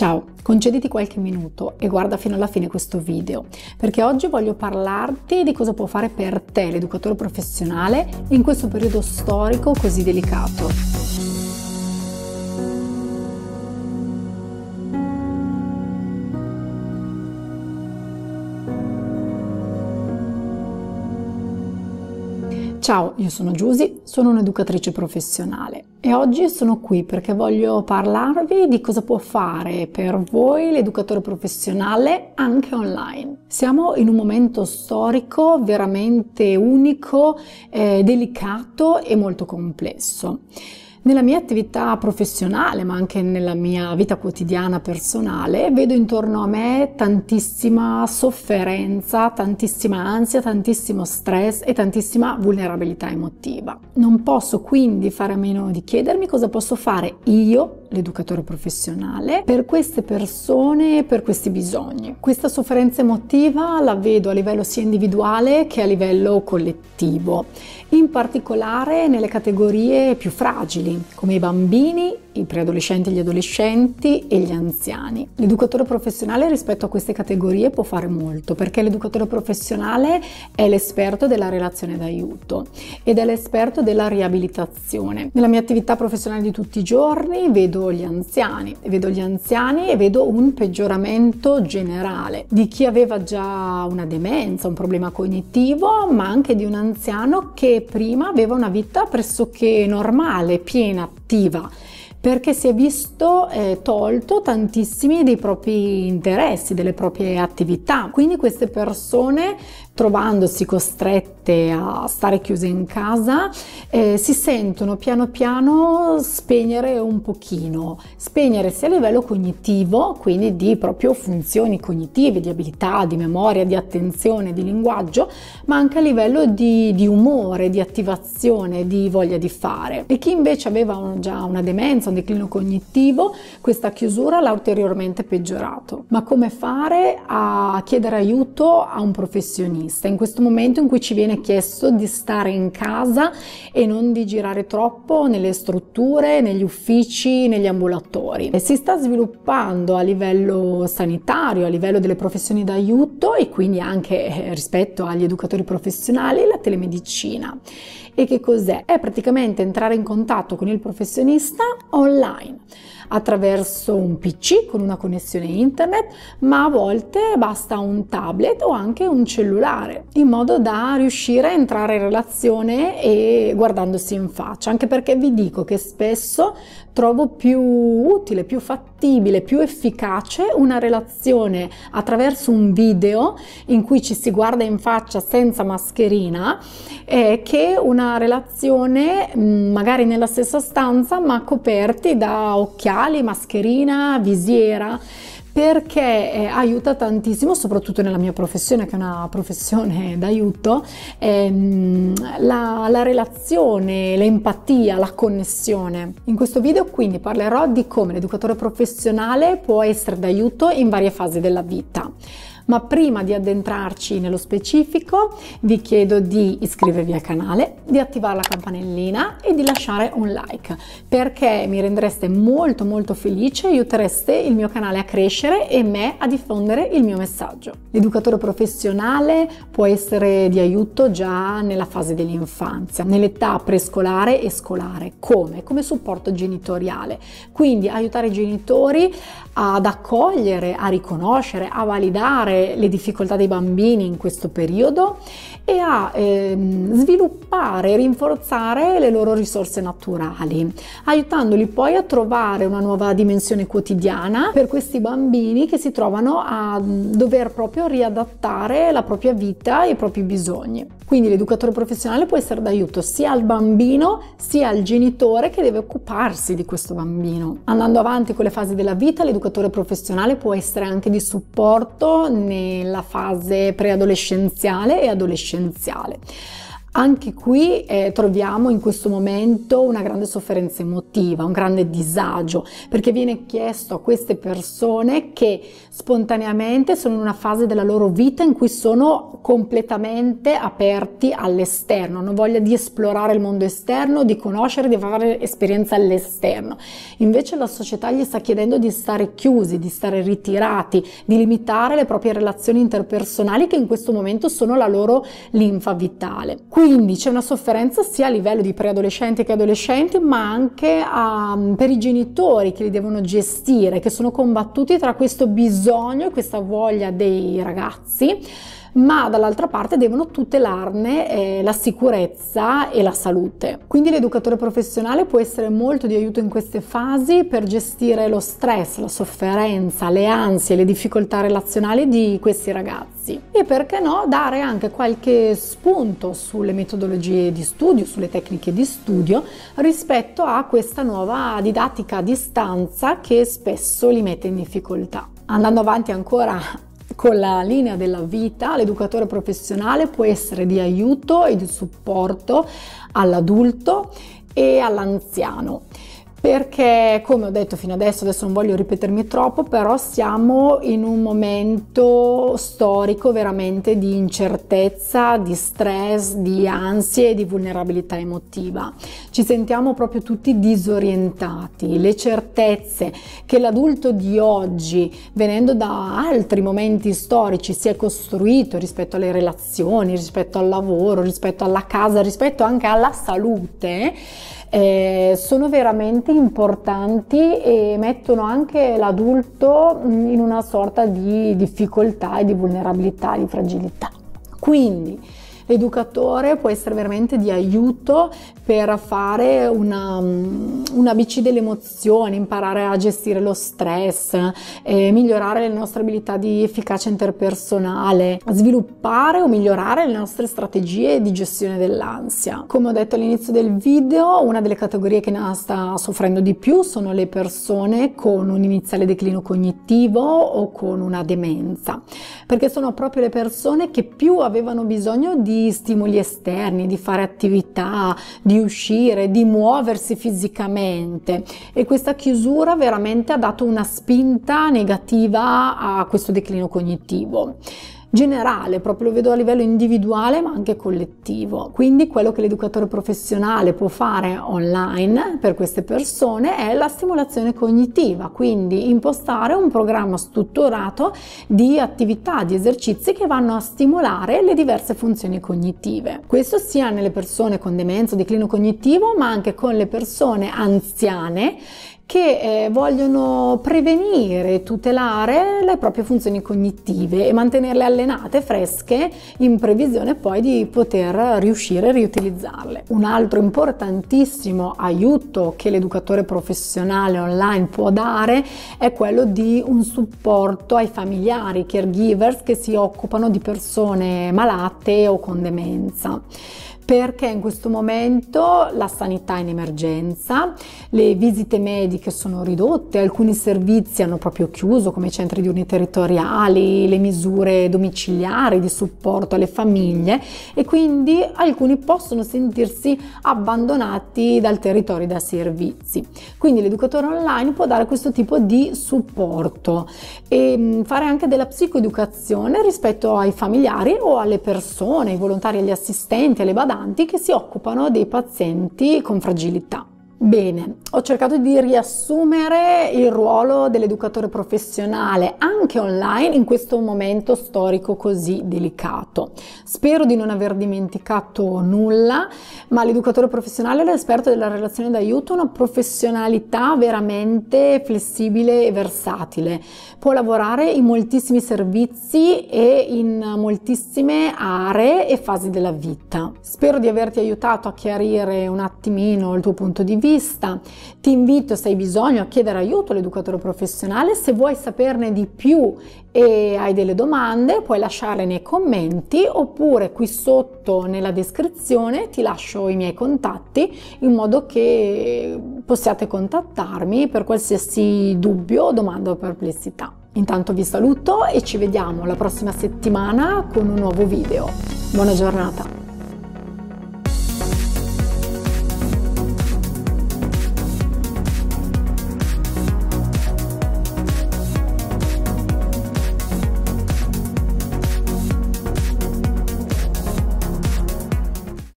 Ciao, concediti qualche minuto e guarda fino alla fine questo video, perché oggi voglio parlarti di cosa può fare per te l'educatore professionale in questo periodo storico così delicato. Ciao, io sono Giusy, sono un'educatrice professionale e oggi sono qui perché voglio parlarvi di cosa può fare per voi l'educatore professionale anche online. Siamo in un momento storico veramente unico, eh, delicato e molto complesso. Nella mia attività professionale, ma anche nella mia vita quotidiana personale, vedo intorno a me tantissima sofferenza, tantissima ansia, tantissimo stress e tantissima vulnerabilità emotiva. Non posso quindi fare a meno di chiedermi cosa posso fare io, l'educatore professionale, per queste persone e per questi bisogni. Questa sofferenza emotiva la vedo a livello sia individuale che a livello collettivo, in particolare nelle categorie più fragili come i bambini i preadolescenti, gli adolescenti e gli anziani. L'educatore professionale rispetto a queste categorie può fare molto perché l'educatore professionale è l'esperto della relazione d'aiuto ed è l'esperto della riabilitazione. Nella mia attività professionale di tutti i giorni vedo gli anziani, vedo gli anziani e vedo un peggioramento generale di chi aveva già una demenza, un problema cognitivo, ma anche di un anziano che prima aveva una vita pressoché normale, piena, attiva perché si è visto eh, tolto tantissimi dei propri interessi, delle proprie attività. Quindi queste persone trovandosi costrette a stare chiuse in casa, eh, si sentono piano piano spegnere un pochino, spegnere sia a livello cognitivo, quindi di proprio funzioni cognitive, di abilità, di memoria, di attenzione, di linguaggio, ma anche a livello di, di umore, di attivazione, di voglia di fare. E chi invece aveva un, già una demenza, un declino cognitivo, questa chiusura l'ha ulteriormente peggiorato. Ma come fare a chiedere aiuto a un professionista? professionista, in questo momento in cui ci viene chiesto di stare in casa e non di girare troppo nelle strutture, negli uffici, negli ambulatori. E si sta sviluppando a livello sanitario, a livello delle professioni d'aiuto e quindi anche eh, rispetto agli educatori professionali la telemedicina. E che cos'è? È praticamente entrare in contatto con il professionista online attraverso un PC con una connessione internet, ma a volte basta un tablet o anche un cellulare, in modo da riuscire a entrare in relazione e guardandosi in faccia, anche perché vi dico che spesso trovo più utile, più fattibile, più efficace una relazione attraverso un video in cui ci si guarda in faccia senza mascherina eh, che una relazione mh, mm, magari nella stessa stanza ma coperti da occhiali occhiali, mascherina, visiera perché eh, aiuta tantissimo, soprattutto nella mia professione, che è una professione d'aiuto, ehm, la, la, relazione, l'empatia, la connessione. In questo video quindi parlerò di come l'educatore professionale può essere d'aiuto in varie fasi della vita ma prima di addentrarci nello specifico vi chiedo di iscrivervi al canale, di attivare la campanellina e di lasciare un like perché mi rendereste molto molto felice, e aiutereste il mio canale a crescere e me a diffondere il mio messaggio. L'educatore professionale può essere di aiuto già nella fase dell'infanzia, nell'età prescolare e scolare, come? Come supporto genitoriale. Quindi aiutare i genitori ad accogliere, a riconoscere, a validare le, difficoltà dei bambini in questo periodo e a ehm, sviluppare e rinforzare le loro risorse naturali, aiutandoli poi a trovare una nuova dimensione quotidiana per questi bambini che si trovano a mm, dover proprio riadattare la propria vita e i propri bisogni. Quindi l'educatore professionale può essere d'aiuto sia al bambino sia al genitore che deve occuparsi di questo bambino. Andando avanti con le fasi della vita, l'educatore professionale può essere anche di supporto mm, nella fase preadolescenziale e adolescenziale. Anche qui eh, troviamo in questo momento una grande sofferenza emotiva, un grande disagio, perché viene chiesto a queste persone che spontaneamente sono in una fase della loro vita in cui sono completamente aperti all'esterno, hanno voglia di esplorare il mondo esterno, di conoscere, di fare esperienze all'esterno. Invece la società gli sta chiedendo di stare chiusi, di stare ritirati, di limitare le proprie relazioni interpersonali che in questo momento sono la loro linfa vitale. Qui quindi c'è una sofferenza sia a livello di preadolescenti che adolescenti, ma anche um, per i genitori che li devono gestire, che sono combattuti tra questo bisogno e questa voglia dei ragazzi ma dall'altra parte devono tutelarne eh, la sicurezza e la salute. Quindi l'educatore professionale può essere molto di aiuto in queste fasi per gestire lo stress, la sofferenza, le ansie, le difficoltà relazionali di questi ragazzi e perché no dare anche qualche spunto sulle metodologie di studio, sulle tecniche di studio rispetto a questa nuova didattica a distanza che spesso li mette in difficoltà. Andando avanti ancora con la linea della vita l'educatore professionale può essere di aiuto e di supporto all'adulto e all'anziano perché come ho detto fino adesso, adesso non voglio ripetermi troppo, però siamo in un momento storico veramente di incertezza, di stress, di ansie e di vulnerabilità emotiva. Ci sentiamo proprio tutti disorientati, le certezze che l'adulto di oggi, venendo da altri momenti storici, si è costruito rispetto alle relazioni, rispetto al lavoro, rispetto alla casa, rispetto anche alla salute, eh, sono veramente importanti e mettono anche l'adulto mm, in una sorta di difficoltà e di vulnerabilità, di fragilità. Quindi, educatore può essere veramente di aiuto per fare una, mm, una bici delle emozioni, imparare a gestire lo stress, eh, migliorare le nostre abilità di efficacia interpersonale, sviluppare o migliorare le nostre strategie di gestione dell'ansia. Come ho detto all'inizio del video, una delle categorie che sta soffrendo di più sono le persone con un iniziale declino cognitivo o con una demenza, perché sono proprio le persone che più avevano bisogno di stimoli esterni, di fare attività, di uscire, di muoversi fisicamente e questa chiusura veramente ha dato una spinta negativa a questo declino cognitivo generale, proprio lo vedo a livello individuale ma anche collettivo. Quindi quello che l'educatore professionale può fare online per queste persone è la stimolazione cognitiva, quindi impostare un programma strutturato di attività, di esercizi che vanno a stimolare le diverse funzioni cognitive. Questo sia nelle persone con demenza o declino cognitivo ma anche con le persone anziane che eh, vogliono prevenire e tutelare le proprie funzioni cognitive e mantenerle allenate, fresche, in previsione poi di poter riuscire a riutilizzarle. Un altro importantissimo aiuto che l'educatore professionale online può dare è quello di un supporto ai familiari, caregivers che si occupano di persone malate o con demenza perché in questo momento la sanità è in emergenza, le visite mediche sono ridotte, alcuni servizi hanno proprio chiuso come i centri di uni territoriali, le misure domiciliari di supporto alle famiglie e quindi alcuni possono sentirsi abbandonati dal territorio e da servizi. Quindi l'educatore online può dare questo tipo di supporto e mm, fare anche della psicoeducazione rispetto ai familiari o alle persone, ai volontari, agli assistenti, alle badanti importanti che si occupano dei pazienti con fragilità. Bene, ho cercato di riassumere il ruolo dell'educatore professionale anche online in questo momento storico così delicato. Spero di non aver dimenticato nulla, ma l'educatore professionale è l'esperto della relazione d'aiuto, una professionalità veramente flessibile e versatile. Può lavorare in moltissimi servizi e in moltissime aree e fasi della vita. Spero di averti aiutato a chiarire un attimino il tuo punto di vista terapista. Ti invito, se hai bisogno, a chiedere aiuto all'educatore professionale. Se vuoi saperne di più e hai delle domande, puoi lasciarle nei commenti oppure qui sotto nella descrizione ti lascio i miei contatti in modo che possiate contattarmi per qualsiasi dubbio, domanda o perplessità. Intanto vi saluto e ci vediamo la prossima settimana con un nuovo video. Buona giornata!